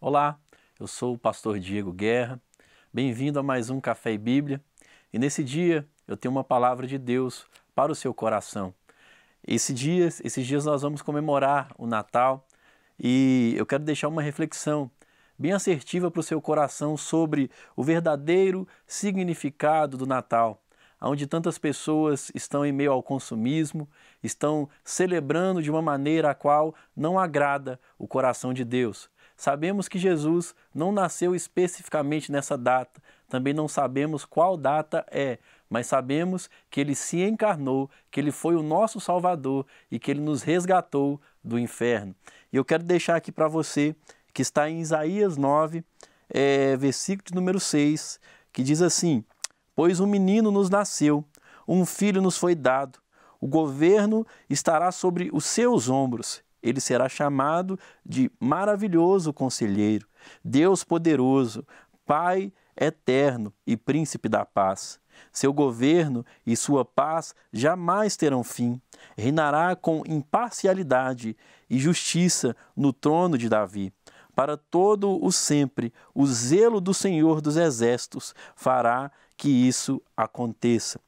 Olá, eu sou o pastor Diego Guerra. Bem-vindo a mais um Café e Bíblia. E nesse dia eu tenho uma palavra de Deus para o seu coração. Esse dia, esses dias nós vamos comemorar o Natal e eu quero deixar uma reflexão bem assertiva para o seu coração sobre o verdadeiro significado do Natal onde tantas pessoas estão em meio ao consumismo, estão celebrando de uma maneira a qual não agrada o coração de Deus. Sabemos que Jesus não nasceu especificamente nessa data, também não sabemos qual data é, mas sabemos que ele se encarnou, que ele foi o nosso Salvador e que ele nos resgatou do inferno. E eu quero deixar aqui para você que está em Isaías 9, é, eh, versículo de número 6, que diz assim: Pois um menino nos nasceu, um filho nos foi dado, o governo estará sobre os seus ombros. Ele será chamado de maravilhoso conselheiro, Deus poderoso, Pai eterno e príncipe da paz. Seu governo e sua paz jamais terão fim. Reinará com imparcialidade e justiça no trono de Davi. Para todo o sempre, o zelo do Senhor dos Exércitos fará que isso aconteça.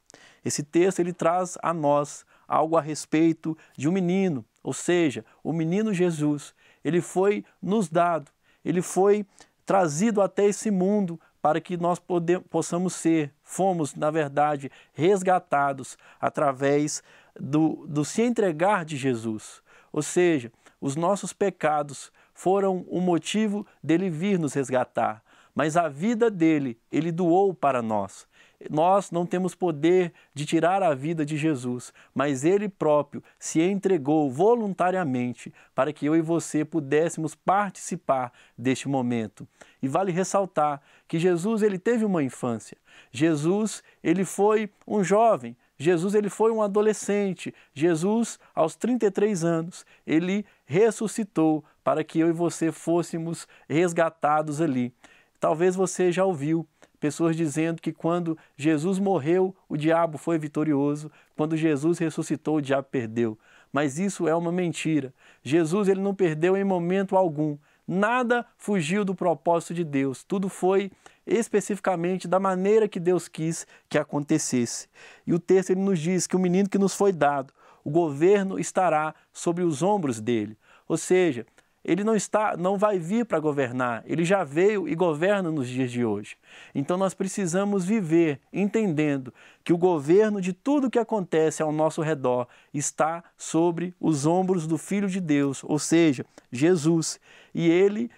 Esse texto ele traz a nós algo a respeito de um menino, ou seja, o menino Jesus. Ele foi nos dado, ele foi trazido até esse mundo para que nós possamos ser, fomos, na verdade, resgatados através do, do se entregar de Jesus. Ou seja, os nossos pecados foram o motivo dele vir nos resgatar mas a vida dele, ele doou para nós. Nós não temos poder de tirar a vida de Jesus, mas ele próprio se entregou voluntariamente para que eu e você pudéssemos participar deste momento. E vale ressaltar que Jesus ele teve uma infância. Jesus, ele foi um jovem, Jesus ele foi um adolescente. Jesus, aos 33 anos, ele ressuscitou para que eu e você fôssemos resgatados ali. Talvez você já ouviu pessoas dizendo que quando Jesus morreu, o diabo foi vitorioso, quando Jesus ressuscitou, o diabo perdeu. Mas isso é uma mentira. Jesus ele não perdeu em momento algum. Nada fugiu do propósito de Deus. Tudo foi especificamente da maneira que Deus quis que acontecesse. E o texto ele nos diz que o menino que nos foi dado, o governo estará sobre os ombros dele. Ou seja, ele não está, não vai vir para governar, ele já veio e governa nos dias de hoje. Então nós precisamos viver entendendo que o governo de tudo que acontece ao nosso redor está sobre os ombros do Filho de Deus, ou seja, Jesus, e ele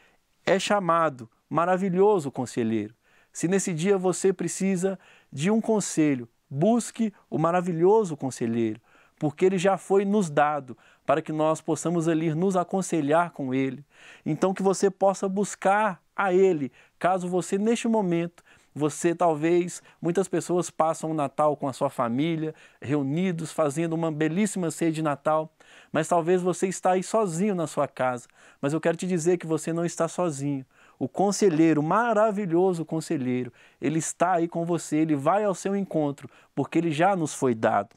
é chamado maravilhoso conselheiro. Se nesse dia você precisa de um conselho, busque o maravilhoso conselheiro porque ele já foi nos dado, para que nós possamos ali nos aconselhar com ele. Então que você possa buscar a ele, caso você neste momento você talvez, muitas pessoas passam o Natal com a sua família, reunidos, fazendo uma belíssima ceia de Natal, mas talvez você está aí sozinho na sua casa. Mas eu quero te dizer que você não está sozinho. O conselheiro, maravilhoso conselheiro, ele está aí com você, ele vai ao seu encontro, porque ele já nos foi dado.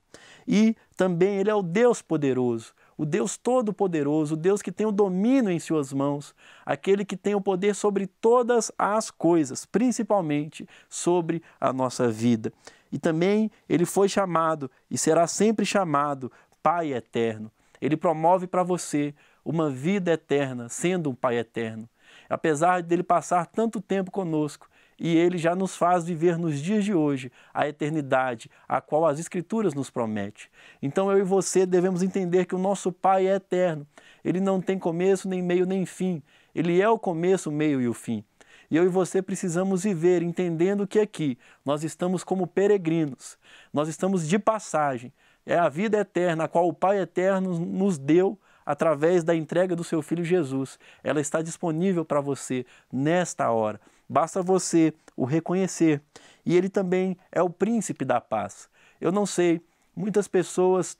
E também Ele é o Deus poderoso, o Deus todo-poderoso, o Deus que tem o domínio em Suas mãos, aquele que tem o poder sobre todas as coisas, principalmente sobre a nossa vida. E também Ele foi chamado e será sempre chamado Pai Eterno. Ele promove para você uma vida eterna, sendo um Pai Eterno. Apesar dele passar tanto tempo conosco, e ele já nos faz viver nos dias de hoje a eternidade, a qual as Escrituras nos promete. Então eu e você devemos entender que o nosso Pai é eterno. Ele não tem começo, nem meio, nem fim. Ele é o começo, o meio e o fim. E eu e você precisamos viver entendendo que aqui nós estamos como peregrinos, nós estamos de passagem. É a vida eterna a qual o Pai eterno nos deu através da entrega do seu filho Jesus. Ela está disponível para você nesta hora. Basta você o reconhecer. E ele também é o príncipe da paz. Eu não sei, muitas pessoas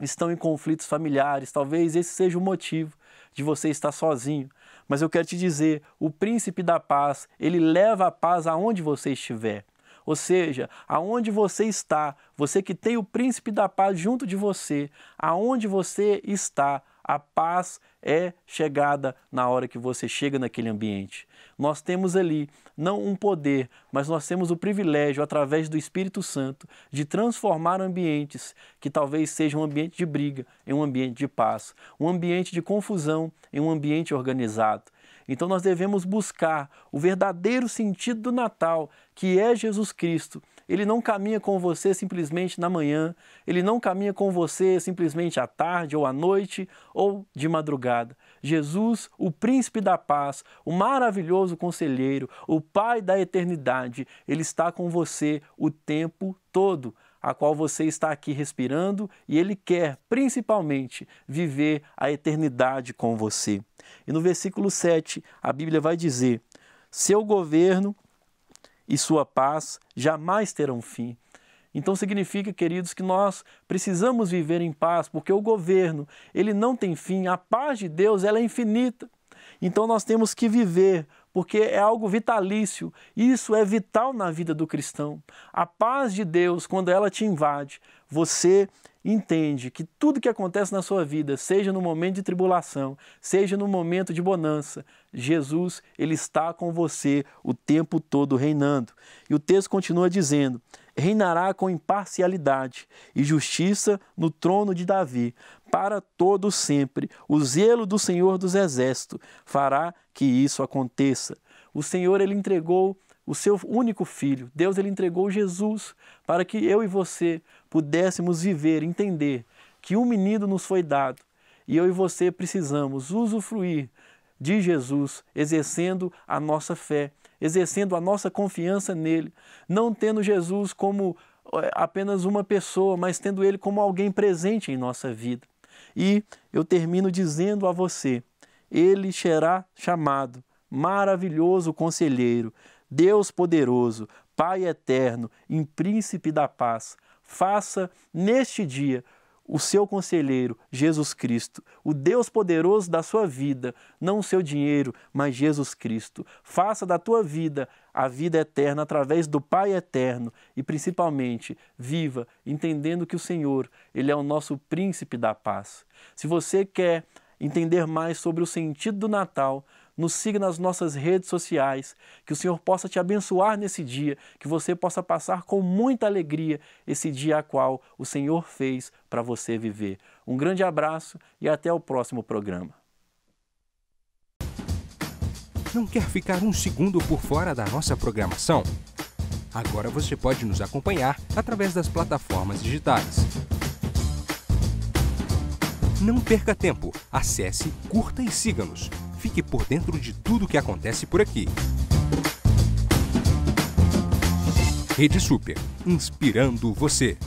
estão em conflitos familiares, talvez esse seja o motivo de você estar sozinho. Mas eu quero te dizer, o príncipe da paz, ele leva a paz aonde você estiver. Ou seja, aonde você está, você que tem o príncipe da paz junto de você, aonde você está, a paz é chegada na hora que você chega naquele ambiente. Nós temos ali não um poder, mas nós temos o privilégio, através do Espírito Santo, de transformar ambientes que talvez sejam um ambiente de briga em um ambiente de paz, um ambiente de confusão em um ambiente organizado. Então nós devemos buscar o verdadeiro sentido do Natal, que é Jesus Cristo. Ele não caminha com você simplesmente na manhã, ele não caminha com você simplesmente à tarde ou à noite ou de madrugada. Jesus, o príncipe da paz, o maravilhoso conselheiro, o pai da eternidade, ele está com você o tempo todo a qual você está aqui respirando e ele quer, principalmente, viver a eternidade com você. E no versículo 7, a Bíblia vai dizer: Seu governo e sua paz jamais terão fim. Então significa, queridos, que nós precisamos viver em paz, porque o governo, ele não tem fim, a paz de Deus, ela é infinita. Então nós temos que viver porque é algo vitalício. Isso é vital na vida do cristão. A paz de Deus, quando ela te invade, você entende que tudo que acontece na sua vida, seja no momento de tribulação, seja no momento de bonança, Jesus, ele está com você o tempo todo reinando. E o texto continua dizendo: reinará com imparcialidade e justiça no trono de Davi, para todo sempre. O zelo do Senhor dos exércitos fará que isso aconteça. O Senhor ele entregou o seu único filho. Deus ele entregou Jesus para que eu e você pudéssemos viver, entender que um menino nos foi dado e eu e você precisamos usufruir de Jesus, exercendo a nossa fé, exercendo a nossa confiança nele, não tendo Jesus como eh, apenas uma pessoa, mas tendo ele como alguém presente em nossa vida. E eu termino dizendo a você: ele será chamado maravilhoso conselheiro, Deus poderoso, Pai eterno, em príncipe da paz. Faça neste dia o seu conselheiro, Jesus Cristo, o Deus poderoso da sua vida, não o seu dinheiro, mas Jesus Cristo. Faça da tua vida a vida eterna através do Pai eterno e principalmente viva entendendo que o Senhor, ele é o nosso príncipe da paz. Se você quer entender mais sobre o sentido do Natal, nos siga nas nossas redes sociais, que o Senhor possa te abençoar nesse dia, que você possa passar com muita alegria esse dia a qual o Senhor fez para você viver. Um grande abraço e até o próximo programa. Não quer ficar um segundo por fora da nossa programação? Agora você pode nos acompanhar através das plataformas digitais. Não perca tempo, acesse, curta e siga-nos. Fique por dentro de tudo o que acontece por aqui. Rede Super, inspirando você.